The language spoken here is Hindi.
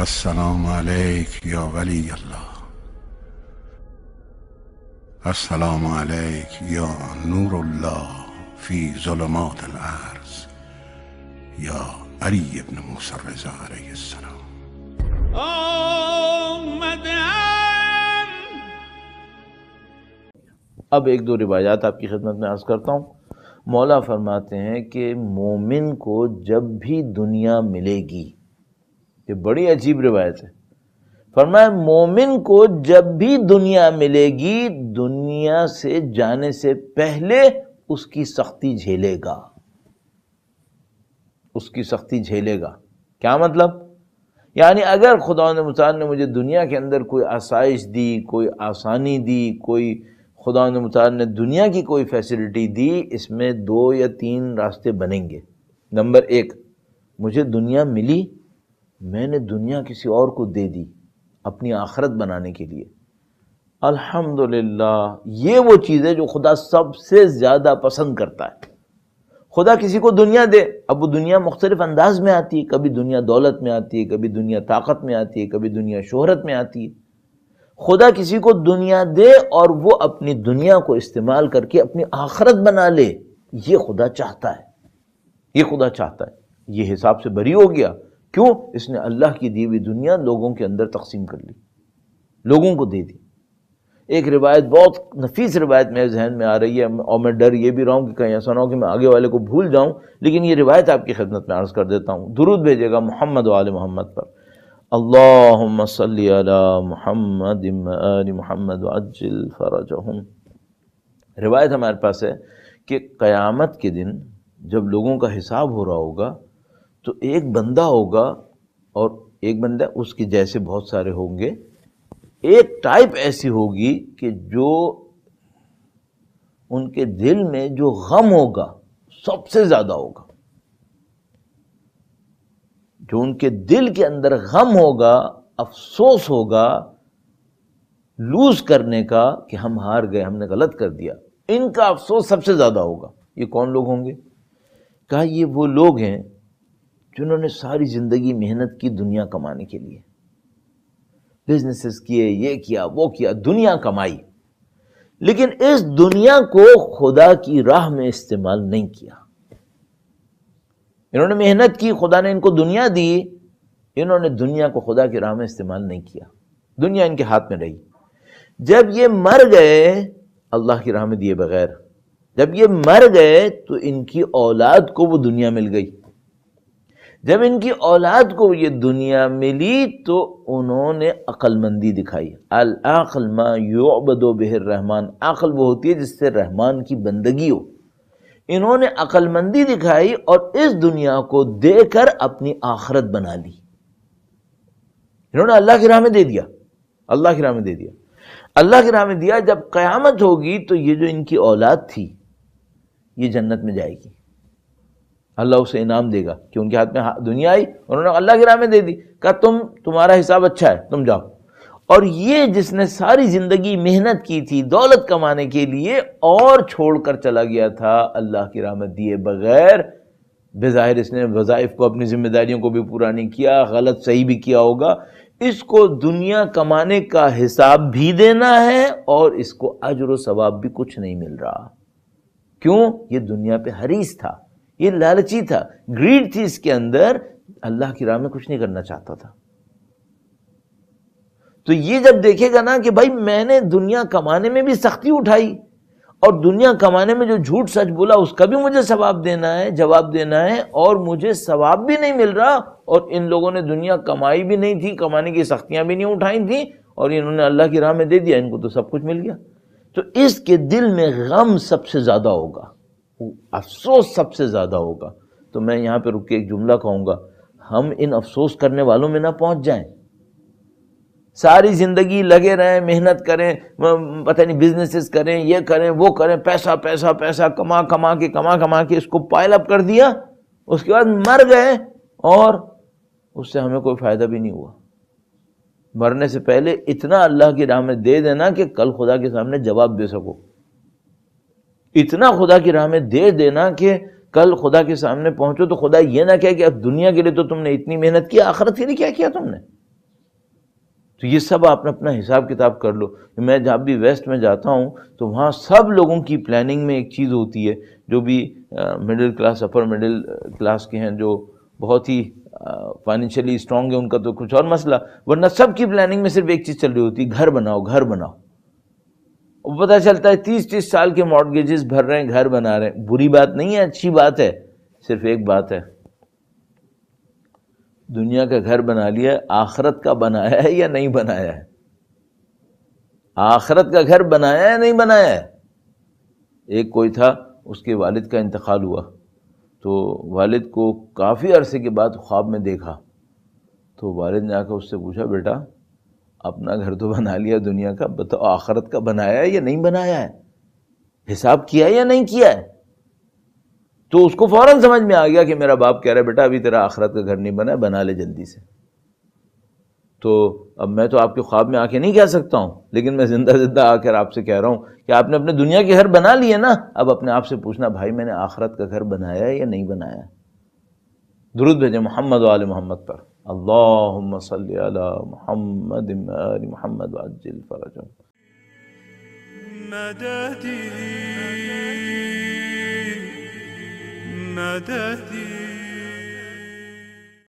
अस्सलाम अलैक या वली अल्लाह अस्सलाम अलैक या नूरुल्लाह फी जुलमात अर्ज या अली इब्न मूसा रजा अलैहिस्सलाम अब एक दो रिवायात आपकी खिदमत में अर्ज़ करता हूँ मौला फरमाते हैं कि मोमिन को जब भी दुनिया मिलेगी ये बड़ी अजीब रिवायत है फरमाए मोमिन को जब भी दुनिया मिलेगी दुनिया से जाने से पहले उसकी सख्ती झेलेगा उसकी सख्ती झेलेगा क्या मतलब यानी अगर खुदा ने मताल ने मुझे दुनिया के अंदर कोई आसाइश दी कोई आसानी दी कोई खुदा ने मताल ने दुनिया की कोई फैसिलिटी दी इसमें दो या तीन रास्ते बनेंगे नंबर एक मुझे दुनिया मिली मैंने दुनिया किसी और को दे दी अपनी आखरत बनाने के लिए अल्हम्दुलिल्लाह ये वो चीज़ है जो खुदा सबसे ज़्यादा पसंद करता है खुदा किसी को दुनिया दे अब वो दुनिया मुख्तलिफ अंदाज में आती है कभी दुनिया दौलत में आती है कभी दुनिया ताकत में आती है कभी दुनिया शोहरत में आती है खुदा किसी को दुनिया दे और वो अपनी दुनिया को इस्तेमाल करके अपनी आखरत बना ले ये खुदा चाहता है ये खुदा चाहता है ये हिसाब से बरी हो गया क्यों इसने अल्लाह की दी हुई दुनिया लोगों के अंदर तकसीम कर ली लोगों को दे दी एक रिवायत बहुत नफीस रिवायत मेरे जहन में आ रही है और मैं डर ये भी रहा हूँ कि कहीं ऐसा ना हो कि मैं आगे वाले को भूल जाऊँ लेकिन ये रिवायत आपकी खिदमत में अर्ज़ कर देता हूँ दुरुद भेजेगा मोहम्मद वाल मोहम्मद पर अल्लाह सल मोहम्मद अजिल फ़रज रिवायत हमारे पास है कि क़यामत के दिन जब लोगों का हिसाब हो रहा होगा तो एक बंदा होगा और एक बंदा उसके जैसे बहुत सारे होंगे एक टाइप ऐसी होगी कि जो उनके दिल में जो गम होगा सबसे ज्यादा होगा जो उनके दिल के अंदर गम होगा अफसोस होगा लूज करने का कि हम हार गए हमने गलत कर दिया इनका अफसोस सबसे ज्यादा होगा ये कौन लोग होंगे कहा ये वो लोग हैं जिन्होंने सारी ज़िंदगी मेहनत की दुनिया कमाने के लिए बिजनेसेस किए ये किया वो किया दुनिया कमाई लेकिन इस दुनिया को खुदा की राह में इस्तेमाल नहीं किया इन्होंने मेहनत की खुदा ने इनको दुनिया दी इन्होंने दुनिया को खुदा की राह में इस्तेमाल नहीं किया दुनिया इनके हाथ में रही जब ये मर गए अल्लाह की राह में दिए बगैर जब ये मर गए तो इनकी औलाद को वो दुनिया मिल गई जब इनकी औलाद को ये दुनिया मिली तो उन्होंने अक्लमंदी दिखाई अल यो माँ योबदो बेहर रहमान अक्ल वो होती है जिससे रहमान की बंदगी हो इन्होंने अक्लमंदी दिखाई और इस दुनिया को देकर अपनी आखरत बना ली इन्होंने अल्लाह की राह में दे दिया अल्लाह की राह में दे दिया अल्लाह की राह में दिया जब क़यामत होगी तो ये जो इनकी औलाद थी ये जन्नत में जाएगी अल्लाह उसे इनाम देगा कि उनके हाथ में हाँ, दुनिया आई उन्होंने अल्लाह की राह में दे दी कहा तुम तुम्हारा हिसाब अच्छा है तुम जाओ और ये जिसने सारी ज़िंदगी मेहनत की थी दौलत कमाने के लिए और छोड़कर चला गया था अल्लाह की राह में दिए बगैर बेज़ाहिर इसने वज़ाइफ को अपनी ज़िम्मेदारियों को भी पूरा नहीं किया गलत सही भी किया होगा इसको दुनिया कमाने का हिसाब भी देना है और इसको अजर सवाब भी कुछ नहीं मिल रहा क्यों ये दुनिया पे हरीस था ये लालची था ग्रीड थी इसके अंदर अल्लाह की राह में कुछ नहीं करना चाहता था तो ये जब देखेगा ना कि भाई मैंने दुनिया कमाने में भी सख्ती उठाई और दुनिया कमाने में जो झूठ सच बोला उसका भी मुझे सवाब देना है जवाब देना है और मुझे सवाब भी नहीं मिल रहा और इन लोगों ने दुनिया कमाई भी नहीं थी कमाने की सख्तियां भी नहीं उठाई थी और इन्होंने अल्लाह की राह में दे दिया इनको तो सब कुछ मिल गया तो इसके दिल में गम सबसे ज्यादा होगा अफसोस सबसे ज़्यादा होगा तो मैं यहाँ पे रुक के एक जुमला कहूँगा हम इन अफसोस करने वालों में ना पहुँच जाए सारी ज़िंदगी लगे रहें मेहनत करें पता नहीं बिजनेसेस करें ये करें वो करें पैसा पैसा पैसा कमा कमा के कमा कमा के इसको पायल अप कर दिया उसके बाद मर गए और उससे हमें कोई फ़ायदा भी नहीं हुआ मरने से पहले इतना अल्लाह की राह में दे देना कि कल खुदा के सामने जवाब दे सको इतना खुदा की राह में दे देना कि कल खुदा के सामने पहुंचो तो खुदा ये ना कहे कि अब दुनिया के लिए तो तुमने इतनी मेहनत की आखिरत के लिए क्या किया तुमने तो ये सब आपने अपना हिसाब किताब कर लो मैं जब भी वेस्ट में जाता हूँ तो वहाँ सब लोगों की प्लानिंग में एक चीज़ होती है जो भी middle class upper middle class के हैं जो बहुत ही फाइनेंशियली स्ट्रांग है उनका तो कुछ और मसला वरना सब की प्लानिंग में सिर्फ एक चीज़ चल रही होती है घर बनाओ घर बनाओ और पता चलता है तीस तीस साल के मॉडगेजेस भर रहे हैं घर बना रहे हैं बुरी बात नहीं है अच्छी बात है सिर्फ एक बात है दुनिया का घर बना लिया आखरत का बनाया है या नहीं बनाया है आखरत का घर बनाया है नहीं बनाया है एक कोई था उसके वालिद का इंतकाल हुआ तो वालिद को काफ़ी अरसे के बाद ख्वाब में देखा तो वालिद ने आकर उससे पूछा बेटा अपना घर तो बना लिया दुनिया का बताओ तो आखरत का बनाया है या नहीं बनाया है हिसाब किया है या नहीं किया है तो उसको फौरन समझ में आ गया कि मेरा बाप कह रहा है बेटा अभी तेरा आखरत का घर नहीं बना बना ले जल्दी से तो अब मैं तो आपके ख्वाब में आके नहीं कह सकता हूं लेकिन मैं जिंदा जिंदा आकर आपसे कह रहा हूं कि आपने अपने दुनिया के घर बना लिए ना अब अपने आप से पूछना भाई मैंने आखरत का घर बनाया है या नहीं बनाया दुरुद भेजे मोहम्मद वाले मोहम्मद पर اللهم صل على محمد وآل محمد وعجل فرجهم مددي مددي